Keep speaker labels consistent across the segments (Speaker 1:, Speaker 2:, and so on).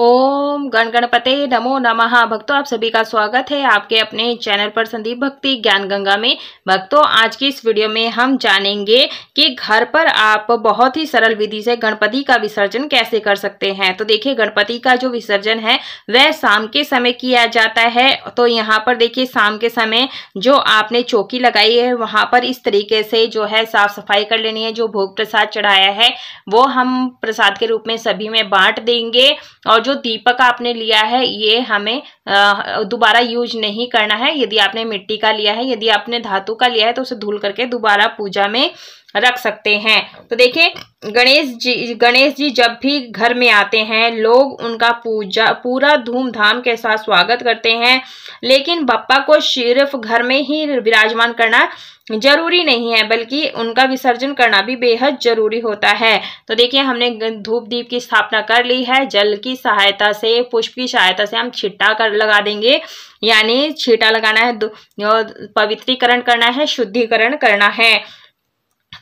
Speaker 1: o ओम गण गणपते नमो नमः भक्तों आप सभी का स्वागत है आपके अपने चैनल पर संदीप भक्ति ज्ञान गंगा में भक्तों आज की इस वीडियो में हम जानेंगे कि घर पर आप बहुत ही सरल विधि से गणपति का विसर्जन कैसे कर सकते हैं तो देखिए गणपति का जो विसर्जन है वह शाम के समय किया जाता है तो यहाँ पर देखिए शाम के समय जो आपने चौकी लगाई है वहाँ पर इस तरीके से जो है साफ सफाई कर लेनी है जो भोग प्रसाद चढ़ाया है वो हम प्रसाद के रूप में सभी में बांट देंगे और जो दीपक आपने लिया है ये हमें दोबारा यूज नहीं करना है यदि आपने मिट्टी का लिया है यदि आपने धातु का लिया है तो उसे धुल करके दोबारा पूजा में रख सकते हैं तो देखिए गणेश जी गणेश जी जब भी घर में आते हैं लोग उनका पूजा पूरा धूमधाम के साथ स्वागत करते हैं लेकिन बप्पा को सिर्फ घर में ही विराजमान करना जरूरी नहीं है बल्कि उनका विसर्जन करना भी बेहद जरूरी होता है तो देखिए हमने धूप दीप की स्थापना कर ली है जल की सहायता से पुष्प की सहायता से हम छिट्टा कर लगा देंगे यानी छीटा लगाना है पवित्रीकरण करना है शुद्धिकरण करना है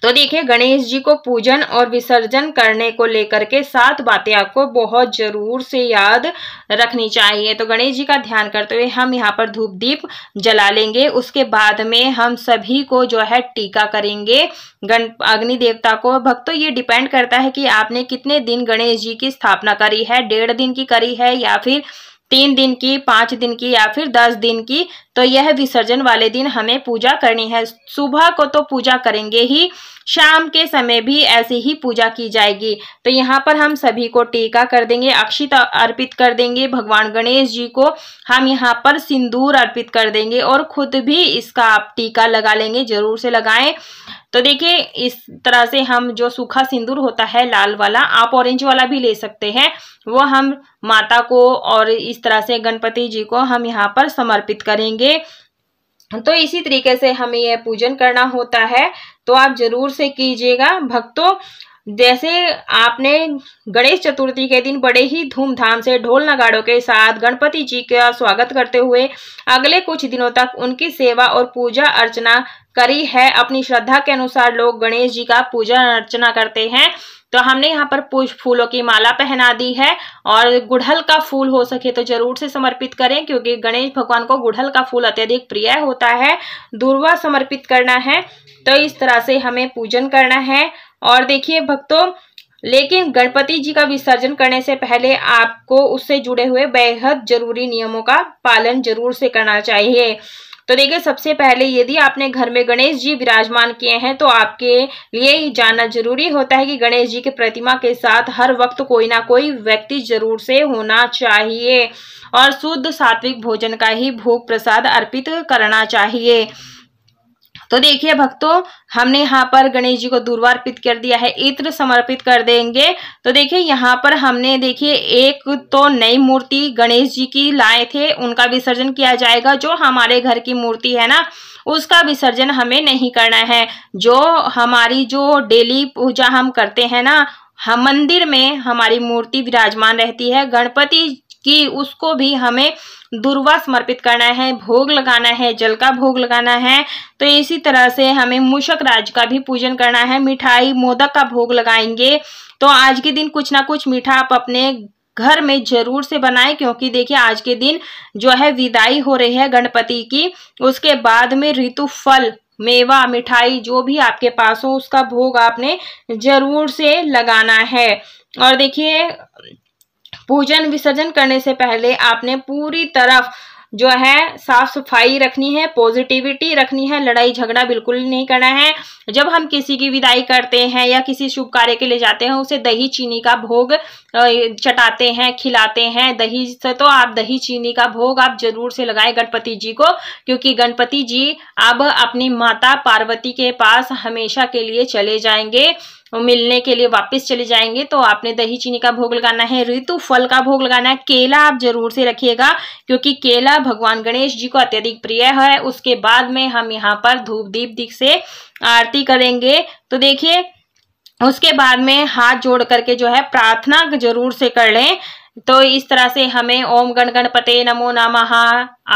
Speaker 1: तो देखिए गणेश जी को पूजन और विसर्जन करने को लेकर के सात बातें आपको बहुत जरूर से याद रखनी चाहिए तो गणेश जी का ध्यान करते हुए हम यहाँ पर धूप दीप जला लेंगे उसके बाद में हम सभी को जो है टीका करेंगे गण अग्नि देवता को भक्तों ये डिपेंड करता है कि आपने कितने दिन गणेश जी की स्थापना करी है डेढ़ दिन की करी है या फिर तीन दिन की पाँच दिन की या फिर दस दिन की तो यह विसर्जन वाले दिन हमें पूजा करनी है सुबह को तो पूजा करेंगे ही शाम के समय भी ऐसी ही पूजा की जाएगी तो यहाँ पर हम सभी को टीका कर देंगे अक्षित अर्पित कर देंगे भगवान गणेश जी को हम यहाँ पर सिंदूर अर्पित कर देंगे और खुद भी इसका आप टीका लगा लेंगे जरूर से लगाएं तो देखिए इस तरह से हम जो सूखा सिंदूर होता है लाल वाला आप ऑरेंज वाला भी ले सकते हैं वो हम माता को और इस तरह से गणपति जी को हम यहाँ पर समर्पित करेंगे चाहिए तो इसी तरीके से हमें यह पूजन करना होता है तो आप जरूर से कीजिएगा भक्तों जैसे आपने गणेश चतुर्थी के दिन बड़े ही धूमधाम से ढोल नगाड़ों के साथ गणपति जी का स्वागत करते हुए अगले कुछ दिनों तक उनकी सेवा और पूजा अर्चना करी है अपनी श्रद्धा के अनुसार लोग गणेश जी का पूजा अर्चना करते हैं तो हमने यहाँ पर पुष्प फूलों की माला पहना दी है और गुड़हल का फूल हो सके तो जरूर से समर्पित करें क्योंकि गणेश भगवान को गुड़हल का फूल अत्यधिक प्रिय होता है दुर्वा समर्पित करना है तो इस तरह से हमें पूजन करना है और देखिए भक्तों लेकिन गणपति जी का विसर्जन करने से पहले आपको उससे जुड़े हुए बेहद जरूरी नियमों का पालन जरूर से करना चाहिए तो देखिए सबसे पहले यदि आपने घर में गणेश जी विराजमान किए हैं तो आपके लिए जानना जरूरी होता है कि गणेश जी के प्रतिमा के साथ हर वक्त कोई ना कोई व्यक्ति जरूर से होना चाहिए और शुद्ध सात्विक भोजन का ही भोग प्रसाद अर्पित करना चाहिए तो देखिए भक्तों हमने यहाँ पर गणेश जी को दूरवार अर्पित कर दिया है इत्र समर्पित कर देंगे तो देखिए यहाँ पर हमने देखिए एक तो नई मूर्ति गणेश जी की लाए थे उनका विसर्जन किया जाएगा जो हमारे घर की मूर्ति है ना उसका विसर्जन हमें नहीं करना है जो हमारी जो डेली पूजा हम करते हैं ना हम मंदिर में हमारी मूर्ति विराजमान रहती है गणपति कि उसको भी हमें दुर्वा समर्पित करना है भोग लगाना है जल का भोग लगाना है तो इसी तरह से हमें मूषक राज का भी पूजन करना है मिठाई मोदक का भोग लगाएंगे तो आज के दिन कुछ ना कुछ मीठा आप अपने घर में जरूर से बनाएं क्योंकि देखिए आज के दिन जो है विदाई हो रही है गणपति की उसके बाद में ऋतु फल मेवा मिठाई जो भी आपके पास हो उसका भोग आपने जरूर से लगाना है और देखिए पूजन विसर्जन करने से पहले आपने पूरी तरफ जो है साफ सफाई रखनी है पॉजिटिविटी रखनी है लड़ाई झगड़ा बिल्कुल नहीं करना है जब हम किसी की विदाई करते हैं या किसी शुभ कार्य के लिए जाते हैं उसे दही चीनी का भोग चटाते हैं खिलाते हैं दही से तो आप दही चीनी का भोग आप जरूर से लगाएं गणपति जी को क्योंकि गणपति जी अब अपनी माता पार्वती के पास हमेशा के लिए चले जाएंगे मिलने के लिए वापस चले जाएंगे तो आपने दही चीनी का भोग लगाना है ऋतु फल का भोग लगाना है केला आप जरूर से रखिएगा क्योंकि केला भगवान गणेश जी को अत्यधिक प्रिय है उसके बाद में हम यहाँ पर धूप दीप दिख से आरती करेंगे तो देखिए उसके बाद में हाथ जोड़ करके जो है प्रार्थना जरूर से कर लें तो इस तरह से हमें ओम गण गणपते नमो नमः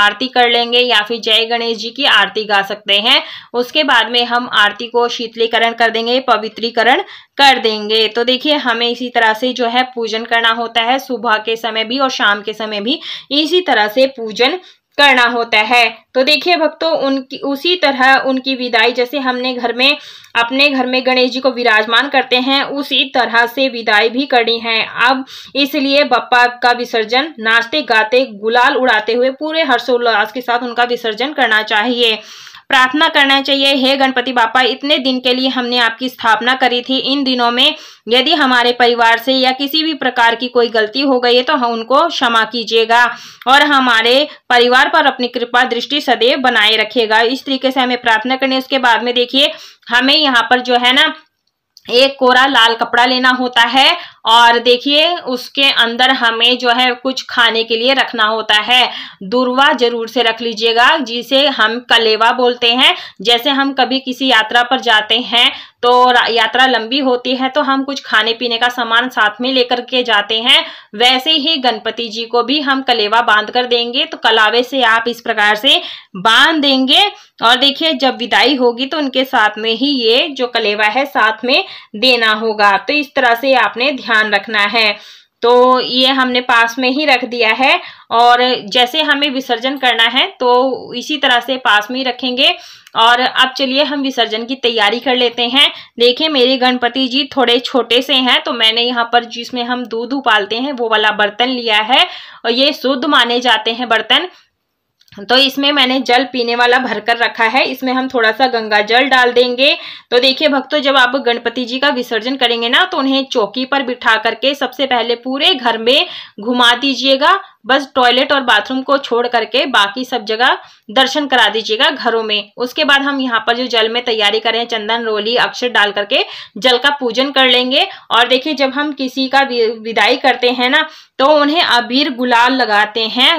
Speaker 1: आरती कर लेंगे या फिर जय गणेश जी की आरती गा सकते हैं उसके बाद में हम आरती को शीतलीकरण कर देंगे पवित्रीकरण कर देंगे तो देखिए हमें इसी तरह से जो है पूजन करना होता है सुबह के समय भी और शाम के समय भी इसी तरह से पूजन करना होता है तो देखिए भक्तों उनकी उसी तरह उनकी विदाई जैसे हमने घर में अपने घर में गणेश जी को विराजमान करते हैं उसी तरह से विदाई भी करनी है अब इसलिए बप्पा का विसर्जन नाचते गाते गुलाल उड़ाते हुए पूरे हर्षोल्लास के साथ उनका विसर्जन करना चाहिए प्रार्थना करना चाहिए हे गणपति बापा इतने दिन के लिए हमने आपकी स्थापना करी थी इन दिनों में यदि हमारे परिवार से या किसी भी प्रकार की कोई गलती हो गई है तो हम उनको क्षमा कीजिएगा और हमारे परिवार पर अपनी कृपा दृष्टि सदैव बनाए रखेगा इस तरीके से हमें प्रार्थना करनी उसके बाद में देखिए हमें यहाँ पर जो है ना एक कोरा लाल कपड़ा लेना होता है और देखिए उसके अंदर हमें जो है कुछ खाने के लिए रखना होता है दुर्वा जरूर से रख लीजिएगा जिसे हम कलेवा बोलते हैं जैसे हम कभी किसी यात्रा पर जाते हैं तो यात्रा लंबी होती है तो हम कुछ खाने पीने का सामान साथ में लेकर के जाते हैं वैसे ही गणपति जी को भी हम कलेवा बांध कर देंगे तो कलावे से आप इस प्रकार से बांध देंगे और देखिए जब विदाई होगी तो उनके साथ में ही ये जो कलेवा है साथ में देना होगा तो इस तरह से आपने ध्यान रखना है तो ये हमने पास में ही रख दिया है और जैसे हमें विसर्जन करना है तो इसी तरह से पास में ही रखेंगे और अब चलिए हम विसर्जन की तैयारी कर लेते हैं देखिए मेरे गणपति जी थोड़े छोटे से हैं तो मैंने यहाँ पर जिसमें हम दूध उपालते हैं वो वाला बर्तन लिया है और ये शुद्ध माने जाते हैं बर्तन तो इसमें मैंने जल पीने वाला भरकर रखा है इसमें हम थोड़ा सा गंगा जल डाल देंगे तो देखिए भक्तों जब आप गणपति जी का विसर्जन करेंगे ना तो उन्हें चौकी पर बिठा करके सबसे पहले पूरे घर में घुमा दीजिएगा बस टॉयलेट और बाथरूम को छोड़ करके बाकी सब जगह दर्शन करा दीजिएगा घरों में उसके बाद हम यहाँ पर जो जल में तैयारी करें चंदन रोली अक्षर डाल करके जल का पूजन कर लेंगे और देखिए जब हम किसी का विदाई करते हैं ना तो उन्हें अबीर गुलाल लगाते हैं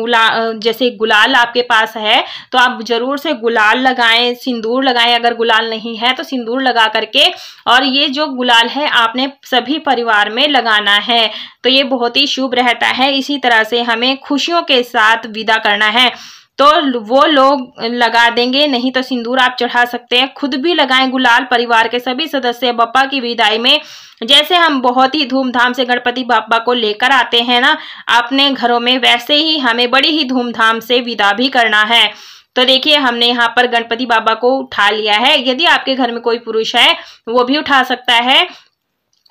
Speaker 1: उला जैसे गुलाल आपके पास है तो आप जरूर से गुलाल लगाएं सिंदूर लगाएं अगर गुलाल नहीं है तो सिंदूर लगा करके और ये जो गुलाल है आपने सभी परिवार में लगाना है तो ये बहुत ही शुभ रहता है इसी तरह से हमें खुशियों के साथ विदा करना है तो वो लोग लगा देंगे नहीं तो सिंदूर आप चढ़ा सकते हैं खुद भी लगाएं गुलाल परिवार के सभी सदस्य बापा की विदाई में जैसे हम बहुत ही धूमधाम से गणपति बापा को लेकर आते हैं ना अपने घरों में वैसे ही हमें बड़ी ही धूमधाम से विदा भी करना है तो देखिए हमने यहाँ पर गणपति बाबा को उठा लिया है यदि आपके घर में कोई पुरुष है वो भी उठा सकता है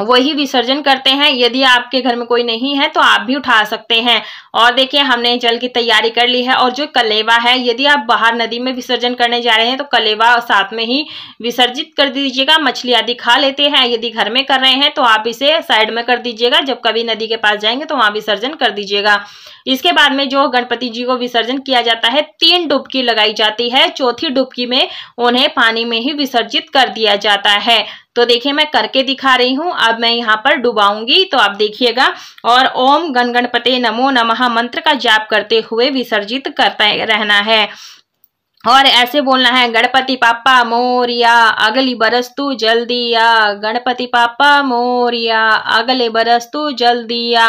Speaker 1: वही विसर्जन करते हैं यदि आपके घर में कोई नहीं है तो आप भी उठा सकते हैं और देखिए हमने जल की तैयारी कर ली है और जो कलेवा है यदि आप बाहर नदी में विसर्जन करने जा रहे हैं तो कलेवा साथ में ही विसर्जित कर दीजिएगा मछली आदि खा लेते हैं यदि घर में कर रहे हैं तो आप इसे साइड में कर दीजिएगा जब कभी नदी के पास जाएंगे तो वहाँ विसर्जन कर दीजिएगा इसके बाद में जो गणपति जी को विसर्जन किया जाता है तीन डुबकी लगाई जाती है चौथी डुबकी में उन्हें पानी में ही विसर्जित कर दिया जाता है तो देखिए मैं करके दिखा रही हूँ अब मैं यहाँ पर डुबाऊंगी तो आप देखिएगा और ओम गण गणपते नमो नमः मंत्र का जाप करते हुए विसर्जित करते रहना है और ऐसे बोलना है गणपति पापा मोरिया अगली बरस तू आ गणपति पापा मोरिया अगले बरस तू आ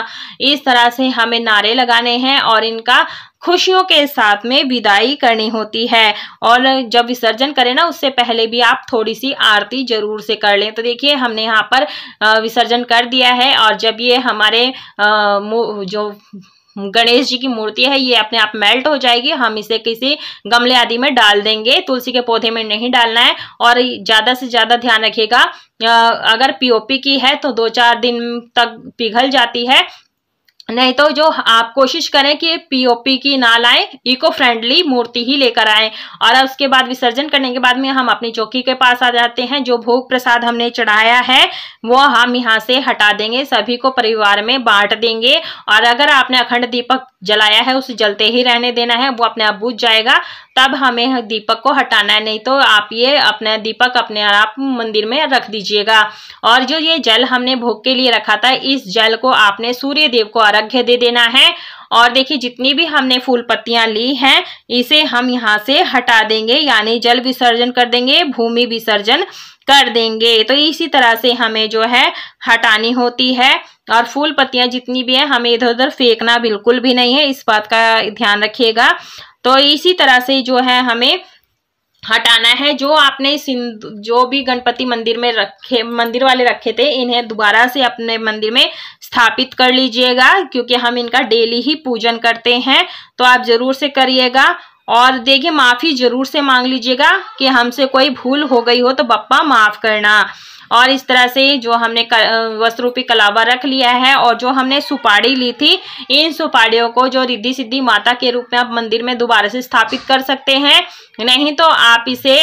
Speaker 1: इस तरह से हमें नारे लगाने हैं और इनका खुशियों के साथ में विदाई करनी होती है और जब विसर्जन करें ना उससे पहले भी आप थोड़ी सी आरती जरूर से कर लें तो देखिए हमने यहाँ पर विसर्जन कर दिया है और जब ये हमारे जो गणेश जी की मूर्ति है ये अपने आप मेल्ट हो जाएगी हम इसे किसी गमले आदि में डाल देंगे तुलसी के पौधे में नहीं डालना है और ज़्यादा से ज़्यादा ध्यान रखिएगा अगर पीओपी की है तो दो चार दिन तक पिघल जाती है नहीं तो जो आप कोशिश करें कि पीओपी की ना लाए इको फ्रेंडली मूर्ति ही लेकर आए और उसके बाद विसर्जन करने के बाद में हम अपनी चौकी के पास आ जाते हैं जो भोग प्रसाद हमने चढ़ाया है वो हम यहाँ से हटा देंगे सभी को परिवार में बांट देंगे और अगर आपने अखंड दीपक जलाया है उसे जलते ही रहने देना है वो अपने आप बुझ जाएगा तब हमें दीपक को हटाना है नहीं तो आप ये अपना दीपक अपने आप मंदिर में रख दीजिएगा और जो ये जल हमने भोग के लिए रखा था इस जल को आपने सूर्य देव को अर्घ्य दे देना है और देखिए जितनी भी हमने फूल पत्तियां ली हैं इसे हम यहाँ से हटा देंगे यानी जल विसर्जन कर देंगे भूमि विसर्जन कर देंगे तो इसी तरह से हमें जो है हटानी होती है और फूल पत्तियां जितनी भी हैं हमें इधर उधर फेंकना बिल्कुल भी नहीं है इस बात का ध्यान रखिएगा तो इसी तरह से जो है हमें हटाना है जो आपने सिंधु जो भी गणपति मंदिर में रखे मंदिर वाले रखे थे इन्हें दोबारा से अपने मंदिर में स्थापित कर लीजिएगा क्योंकि हम इनका डेली ही पूजन करते हैं तो आप जरूर से करिएगा और देखिए माफ़ी ज़रूर से मांग लीजिएगा कि हमसे कोई भूल हो गई हो तो बप्पा माफ़ करना और इस तरह से जो हमने वस्त्रूपी कलावा रख लिया है और जो हमने सुपाड़ी ली थी इन सुपाड़ियों को जो रिद्धि सिद्धि माता के रूप में आप मंदिर में दोबारा से स्थापित कर सकते हैं नहीं तो आप इसे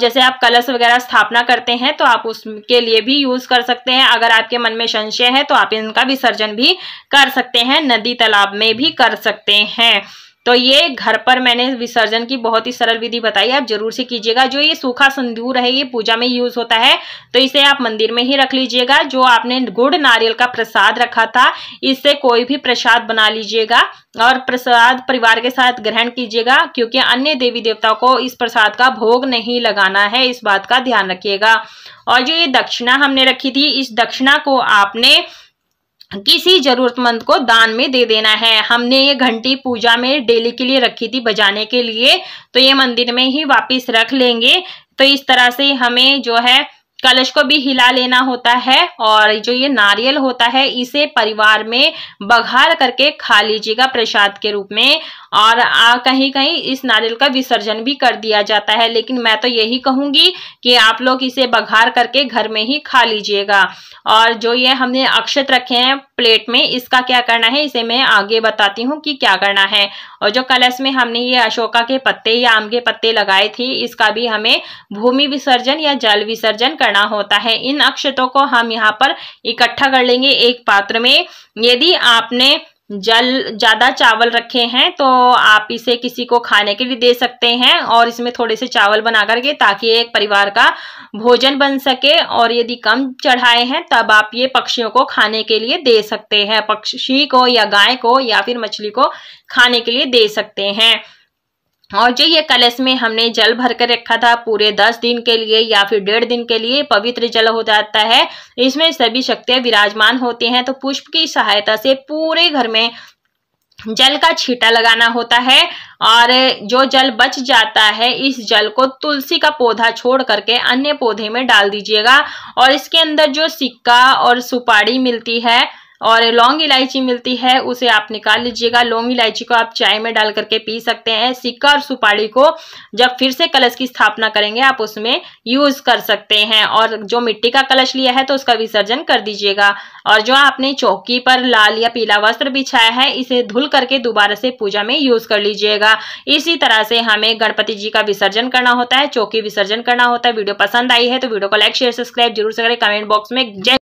Speaker 1: जैसे आप कलश वगैरह स्थापना करते हैं तो आप उसके लिए भी यूज़ कर सकते हैं अगर आपके मन में संशय है तो आप इनका विसर्जन भी कर सकते हैं नदी तालाब में भी कर सकते हैं तो ये घर पर मैंने विसर्जन की बहुत ही सरल विधि बताई आप जरूर से कीजिएगा जो ये सूखा संदूर है ये पूजा में यूज होता है तो इसे आप मंदिर में ही रख लीजिएगा जो आपने गुड़ नारियल का प्रसाद रखा था इससे कोई भी प्रसाद बना लीजिएगा और प्रसाद परिवार के साथ ग्रहण कीजिएगा क्योंकि अन्य देवी देवताओं को इस प्रसाद का भोग नहीं लगाना है इस बात का ध्यान रखिएगा और जो ये दक्षिणा हमने रखी थी इस दक्षिणा को आपने किसी जरूरतमंद को दान में दे देना है हमने ये घंटी पूजा में डेली के लिए रखी थी बजाने के लिए तो ये मंदिर में ही वापस रख लेंगे तो इस तरह से हमें जो है कलश को भी हिला लेना होता है और जो ये नारियल होता है इसे परिवार में बघार करके खा लीजिएगा प्रसाद के रूप में और कहीं कहीं इस नारियल का विसर्जन भी कर दिया जाता है लेकिन मैं तो यही कहूंगी कि आप लोग इसे बघार करके घर में ही खा लीजिएगा और जो ये हमने अक्षत रखे हैं प्लेट में इसका क्या करना है इसे मैं आगे बताती हूँ कि क्या करना है और जो कलश में हमने ये अशोका के पत्ते या आम के पत्ते लगाए थे इसका भी हमें भूमि विसर्जन या जल विसर्जन करना होता है इन अक्षतों को हम यहाँ पर इकट्ठा कर लेंगे एक पात्र में यदि आपने जल ज़्यादा चावल रखे हैं तो आप इसे किसी को खाने के लिए दे सकते हैं और इसमें थोड़े से चावल बना करके ताकि एक परिवार का भोजन बन सके और यदि कम चढ़ाए हैं तब आप ये पक्षियों को खाने के लिए दे सकते हैं पक्षी को या गाय को या फिर मछली को खाने के लिए दे सकते हैं और हाँ जो ये कलश में हमने जल भर कर रखा था पूरे दस दिन के लिए या फिर डेढ़ दिन के लिए पवित्र जल हो जाता है इसमें सभी शक्तियां विराजमान होती हैं तो पुष्प की सहायता से पूरे घर में जल का छीटा लगाना होता है और जो जल बच जाता है इस जल को तुलसी का पौधा छोड़ करके अन्य पौधे में डाल दीजिएगा और इसके अंदर जो सिक्का और सुपारी मिलती है और लौंग इलायची मिलती है उसे आप निकाल लीजिएगा लौंग इलायची को आप चाय में डाल करके पी सकते हैं सिक्का और सुपाड़ी को जब फिर से कलश की स्थापना करेंगे आप उसमें यूज कर सकते हैं और जो मिट्टी का कलश लिया है तो उसका विसर्जन कर दीजिएगा और जो आपने चौकी पर लाल या पीला वस्त्र बिछाया है इसे धुल करके दोबारा से पूजा में यूज कर लीजिएगा इसी तरह से हमें गणपति जी का विसर्जन करना होता है चौकी विसर्जन करना होता है वीडियो पसंद आई है तो वीडियो को लाइक शेयर सब्सक्राइब जरूर से करें कमेंट बॉक्स में जय